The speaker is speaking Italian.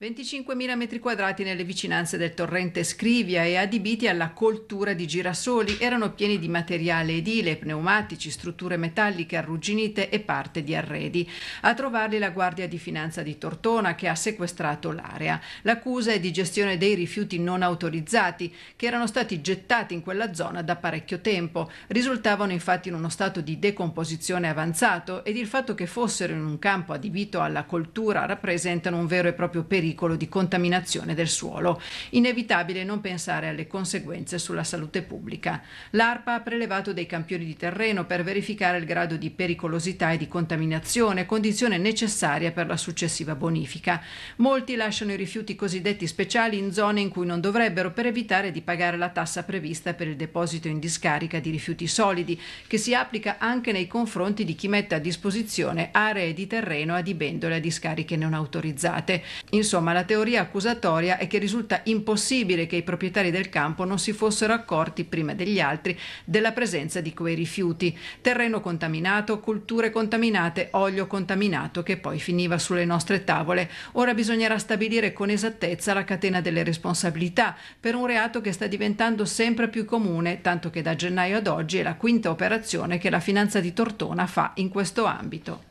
25.000 metri quadrati nelle vicinanze del torrente Scrivia e adibiti alla coltura di girasoli, erano pieni di materiale edile, pneumatici, strutture metalliche arrugginite e parte di arredi. A trovarli la Guardia di Finanza di Tortona che ha sequestrato l'area. L'accusa è di gestione dei rifiuti non autorizzati che erano stati gettati in quella zona da parecchio tempo. Risultavano infatti in uno stato di decomposizione avanzato ed il fatto che fossero in un campo adibito alla coltura rappresentano un vero e proprio pericolo pericolo di contaminazione del suolo. Inevitabile non pensare alle conseguenze sulla salute pubblica. L'ARPA ha prelevato dei campioni di terreno per verificare il grado di pericolosità e di contaminazione, condizione necessaria per la successiva bonifica. Molti lasciano i rifiuti cosiddetti speciali in zone in cui non dovrebbero per evitare di pagare la tassa prevista per il deposito in discarica di rifiuti solidi, che si applica anche nei confronti di chi mette a disposizione aree di terreno adibendole a discariche non autorizzate. Insomma, Insomma, la teoria accusatoria è che risulta impossibile che i proprietari del campo non si fossero accorti prima degli altri della presenza di quei rifiuti, terreno contaminato, culture contaminate, olio contaminato che poi finiva sulle nostre tavole. Ora bisognerà stabilire con esattezza la catena delle responsabilità per un reato che sta diventando sempre più comune, tanto che da gennaio ad oggi è la quinta operazione che la finanza di Tortona fa in questo ambito.